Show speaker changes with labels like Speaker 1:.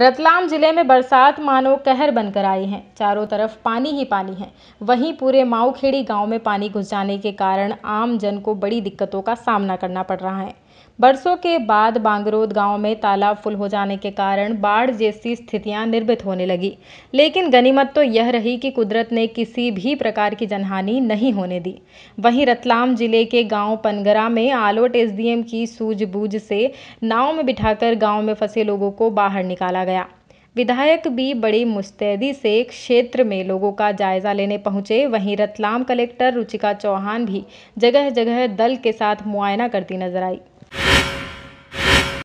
Speaker 1: रतलाम जिले में बरसात मानो कहर बनकर आई है चारों तरफ पानी ही पानी है वहीं पूरे माऊखेड़ी गांव में पानी घुस जाने के कारण आम जन को बड़ी दिक्कतों का सामना करना पड़ रहा है बरसों के बाद बांगरोद गांव में तालाब फुल हो जाने के कारण बाढ़ जैसी स्थितियां निर्मित होने लगी लेकिन गनीमत तो यह रही कि कुदरत ने किसी भी प्रकार की जनहानि नहीं होने दी वहीं रतलाम जिले के गांव पनगरा में आलोट एसडीएम की सूझबूझ से नाव में बिठाकर गांव में फंसे लोगों को बाहर निकाला गया विधायक भी बड़ी मुस्तैदी से क्षेत्र में लोगों का जायजा लेने पहुंचे वहीं रतलाम कलेक्टर रुचिका चौहान भी जगह जगह दल के साथ मुआयना करती नजर आई